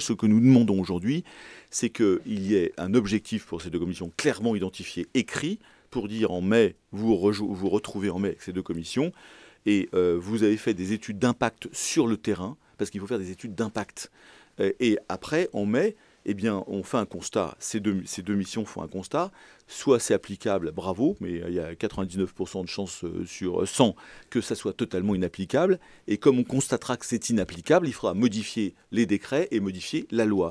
ce que nous demandons aujourd'hui, c'est qu'il y ait un objectif pour ces deux commissions clairement identifié, écrit, pour dire en mai, vous vous retrouvez en mai avec ces deux commissions, et euh, vous avez fait des études d'impact sur le terrain, parce qu'il faut faire des études d'impact. Euh, et après, en mai, eh bien, on fait un constat. Ces deux, ces deux missions font un constat. Soit c'est applicable, bravo, mais euh, il y a 99% de chances euh, sur 100 que ça soit totalement inapplicable. Et comme on constatera que c'est inapplicable, il faudra modifier les décrets et modifier la loi.